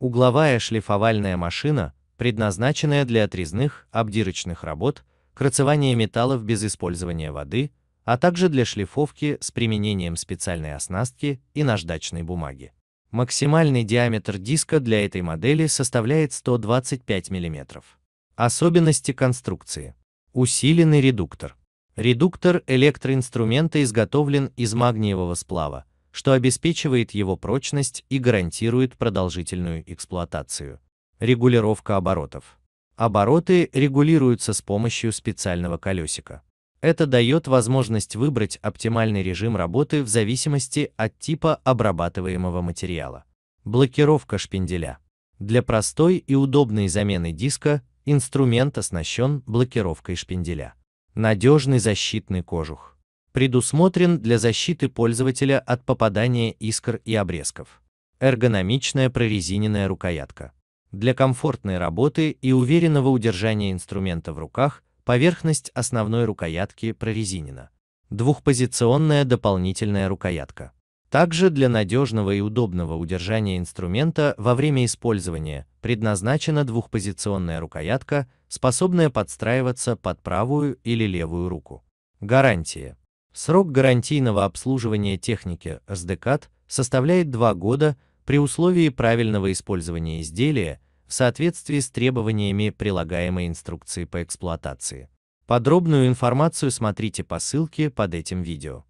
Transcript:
Угловая шлифовальная машина, предназначенная для отрезных, обдирочных работ, крацевания металлов без использования воды, а также для шлифовки с применением специальной оснастки и наждачной бумаги. Максимальный диаметр диска для этой модели составляет 125 мм. Особенности конструкции. Усиленный редуктор. Редуктор электроинструмента изготовлен из магниевого сплава, что обеспечивает его прочность и гарантирует продолжительную эксплуатацию. Регулировка оборотов. Обороты регулируются с помощью специального колесика. Это дает возможность выбрать оптимальный режим работы в зависимости от типа обрабатываемого материала. Блокировка шпинделя. Для простой и удобной замены диска инструмент оснащен блокировкой шпинделя. Надежный защитный кожух предусмотрен для защиты пользователя от попадания искр и обрезков. Эргономичная прорезиненная рукоятка. Для комфортной работы и уверенного удержания инструмента в руках поверхность основной рукоятки прорезинена. Двухпозиционная дополнительная рукоятка. Также для надежного и удобного удержания инструмента во время использования предназначена двухпозиционная рукоятка, способная подстраиваться под правую или левую руку. Гарантия. Срок гарантийного обслуживания техники СДКАТ составляет 2 года при условии правильного использования изделия в соответствии с требованиями прилагаемой инструкции по эксплуатации. Подробную информацию смотрите по ссылке под этим видео.